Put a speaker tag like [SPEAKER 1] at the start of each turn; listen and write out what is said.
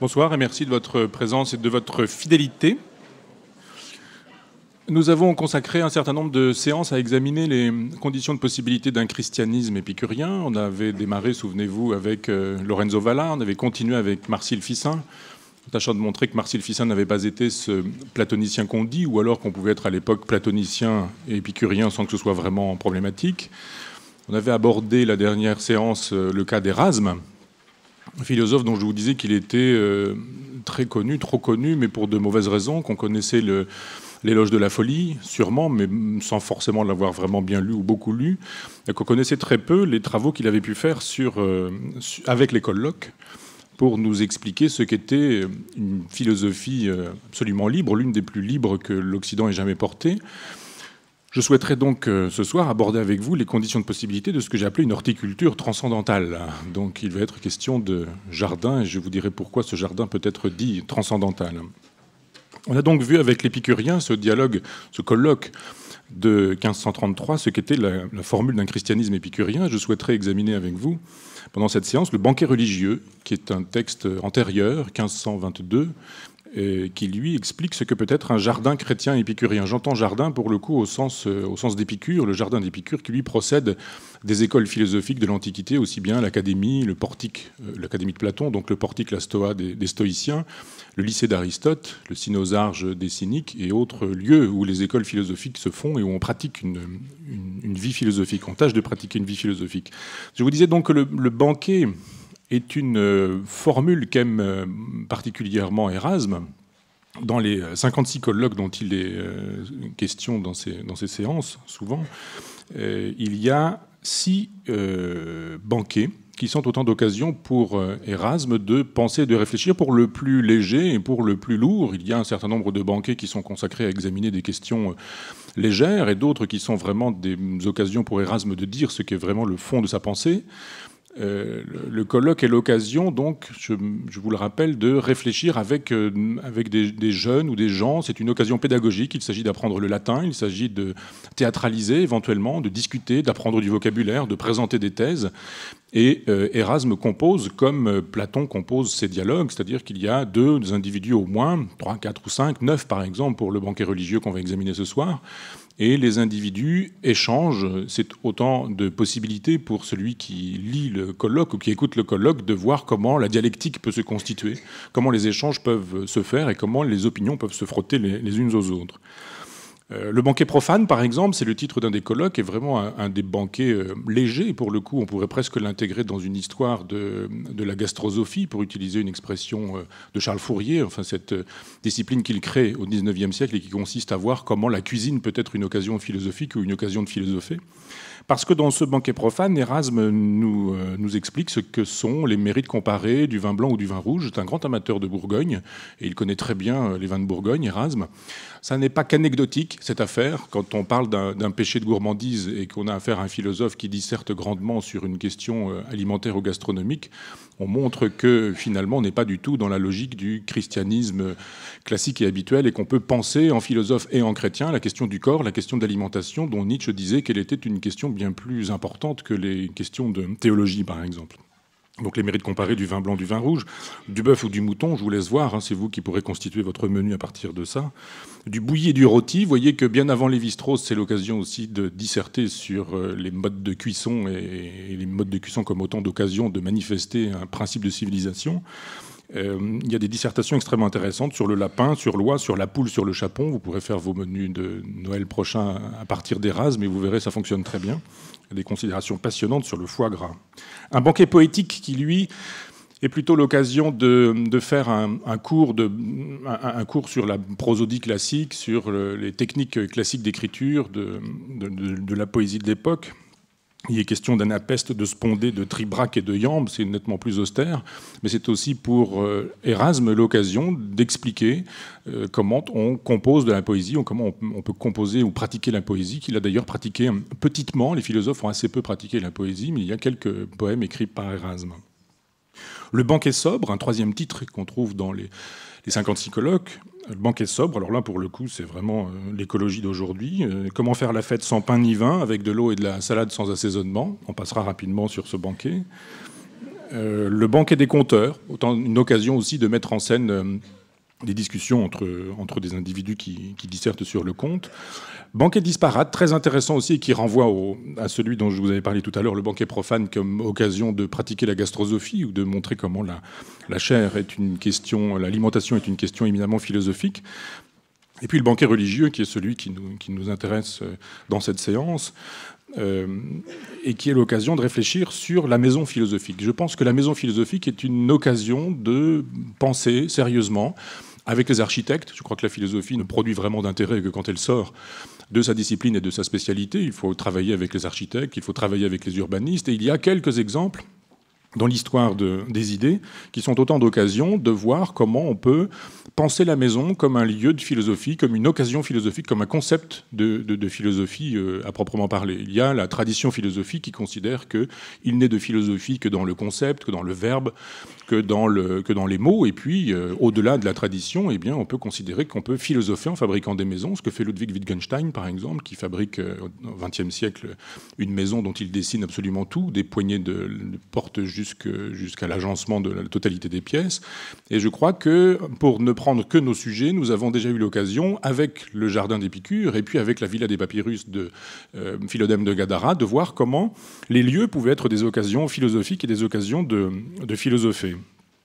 [SPEAKER 1] Bonsoir et merci de votre présence et de votre fidélité. Nous avons consacré un certain nombre de séances à examiner les conditions de possibilité d'un christianisme épicurien. On avait démarré, souvenez-vous, avec euh, Lorenzo Valla, on avait continué avec Marcille Fissin, tâchant de montrer que Marcille Fissin n'avait pas été ce platonicien qu'on dit, ou alors qu'on pouvait être à l'époque platonicien et épicurien sans que ce soit vraiment problématique. On avait abordé la dernière séance euh, le cas d'Erasme, philosophe dont je vous disais qu'il était euh, très connu, trop connu, mais pour de mauvaises raisons, qu'on connaissait L'éloge de la folie, sûrement, mais sans forcément l'avoir vraiment bien lu ou beaucoup lu, et qu'on connaissait très peu les travaux qu'il avait pu faire sur, euh, avec les colloques pour nous expliquer ce qu'était euh, une philosophie absolument libre, l'une des plus libres que l'Occident ait jamais portée, je souhaiterais donc euh, ce soir aborder avec vous les conditions de possibilité de ce que j'ai appelé une horticulture transcendantale. Donc il va être question de jardin et je vous dirai pourquoi ce jardin peut être dit transcendantal. On a donc vu avec l'épicurien ce dialogue, ce colloque de 1533, ce qu'était la, la, formule d'un christianisme épicurien. Je souhaiterais examiner avec vous, pendant cette séance, le banquet religieux, qui est un texte antérieur, 1522, qui lui explique ce que peut être un jardin chrétien épicurien. J'entends jardin pour le coup au sens, euh, au sens d'Épicure, le jardin d'Épicure qui lui procède des écoles philosophiques de l'Antiquité, aussi bien l'académie, le portique, euh, l'académie de Platon, donc le portique, la stoa des, stoïciens, le lycée d'Aristote, le cynosarge des cyniques et autres lieux où les écoles philosophiques se font et où on pratique une, vie philosophique, on tâche de pratiquer une vie philosophique. Je vous disais donc que le, le banquet est une euh, formule qu'aime euh, particulièrement Erasme. Dans les 56 euh, colloques dont il est question dans ces, dans ces séances, souvent, il y a six banquets qui sont autant d'occasions pour Erasme de penser, de réfléchir pour le plus léger et pour le plus lourd. Il y a un certain nombre de banquets qui sont consacrés à examiner des questions légères et d'autres qui sont vraiment des occasions pour Erasme de dire ce qui est vraiment le fond de sa pensée. Euh, le, colloque est l'occasion, donc, je, vous le rappelle, de réfléchir avec, euh, avec des, jeunes ou des gens. C'est une occasion pédagogique. Il s'agit d'apprendre le latin, il s'agit de théâtraliser éventuellement, de discuter, d'apprendre du vocabulaire, de présenter des thèses. Et euh, Erasme compose comme Platon compose ses dialogues, c'est-à-dire qu'il y a deux individus au moins, trois, quatre ou cinq, neuf par exemple pour le banquet religieux qu'on va examiner ce soir et les individus échangent. C'est autant de possibilités pour celui qui lit le colloque ou qui écoute le colloque de voir comment la dialectique peut se constituer, comment les échanges peuvent se faire et comment les opinions peuvent se frotter les, unes aux autres. Euh, le banquet profane, par exemple, c'est le titre d'un des colloques et vraiment un, des banquets euh, légers. Pour le coup, on pourrait presque l'intégrer dans une histoire de, la gastrosophie, pour utiliser une expression euh, de Charles Fourier, enfin cette discipline qu'il crée au XIXe siècle et qui consiste à voir comment la cuisine peut être une occasion philosophique ou une occasion de philosopher. Parce que dans ce banquet profane, Erasme nous, nous explique ce que sont les mérites comparés du vin blanc ou du vin rouge. C'est un grand amateur de Bourgogne et il connaît très bien les vins de Bourgogne, Erasme. Ça n'est pas qu'anecdotique, cette affaire, quand on parle d'un péché de gourmandise et qu'on a affaire à un philosophe qui disserte grandement sur une question euh, alimentaire ou gastronomique, on montre que finalement on n'est pas du tout dans la logique du christianisme euh, classique et habituel et qu'on peut penser en philosophe et en chrétien la question du corps, la question de l'alimentation dont Nietzsche disait qu'elle était une question bien plus importante que les questions de théologie par exemple. Donc les mérites comparés du vin blanc, du vin rouge, du bœuf ou du mouton, je vous laisse voir, hein, c'est vous qui pourrez constituer votre menu à partir de ça. Du bouilli et du rôti, vous voyez que bien avant les strauss c'est l'occasion aussi de disserter sur euh, les modes de cuisson et, et les modes de cuisson comme autant d'occasions de manifester un principe de civilisation. Euh, il y a des dissertations extrêmement intéressantes sur le lapin, sur l'oie, sur la poule, sur le chapon. Vous pourrez faire vos menus de Noël prochain à partir des rases, mais vous verrez, ça fonctionne très bien. des considérations passionnantes sur le foie gras. Un banquet poétique qui, lui, est plutôt l'occasion de, faire un, cours un, cours sur la prosodie classique, sur les techniques classiques d'écriture, de la poésie de l'époque. Il est question d'anapeste, de spondé, de tribrac et de yambe, c'est nettement plus austère, mais c'est aussi pour euh, Erasme l'occasion d'expliquer euh, comment on compose de la poésie, ou comment on, peut composer ou pratiquer la poésie, qu'il a d'ailleurs pratiqué hein, petitement, les philosophes ont assez peu pratiqué la poésie, mais il y a quelques poèmes écrits par Erasme. Le banquet sobre, un troisième titre qu'on trouve dans les, les 56 colloques, le banquet sobre, alors là pour le coup c'est vraiment euh, l'écologie d'aujourd'hui. Euh, comment faire la fête sans pain ni vin, avec de l'eau et de la salade sans assaisonnement On passera rapidement sur ce banquet. Euh, le banquet des compteurs, autant une occasion aussi de mettre en scène des discussions entre, entre des individus qui, dissertent sur le compte. Banquet disparate, très intéressant aussi, et qui renvoie à celui dont je vous avais parlé tout à l'heure, le banquet profane, comme occasion de pratiquer la gastrosophie ou de montrer comment la, la chair est une question, l'alimentation est une question éminemment philosophique. Et puis le banquet religieux, qui est celui qui nous, qui nous intéresse euh, dans cette séance, euh, et qui est l'occasion de réfléchir sur la maison philosophique. Je pense que la maison philosophique est une occasion de penser sérieusement avec les architectes. Je crois que la philosophie ne produit vraiment d'intérêt que quand elle sort de sa discipline et de sa spécialité. Il faut travailler avec les architectes, il faut travailler avec les urbanistes, et il y a quelques exemples dans l'histoire de, des idées, qui sont autant d'occasions de voir comment on peut penser la maison comme un lieu de philosophie, comme une occasion philosophique, comme un concept de, philosophie euh, à proprement parler. Il y a la tradition philosophique qui considère qu'il n'est de philosophie que dans le concept, que dans le verbe, que dans, le, que dans les mots. Et puis, euh, au-delà de la tradition, eh bien, on peut considérer qu'on peut philosopher en fabriquant des maisons, ce que fait Ludwig Wittgenstein, par exemple, qui fabrique euh, au XXe siècle une maison dont il dessine absolument tout, des poignées de, porte portes jusqu'à l'agencement de la totalité des pièces. Et je crois que pour ne prendre que nos sujets, nous avons déjà eu l'occasion, avec le jardin des d'Épicure et puis avec la villa des papyrus de euh, Philodème de Gadara, de voir comment les lieux pouvaient être des occasions philosophiques et des occasions de philosopher.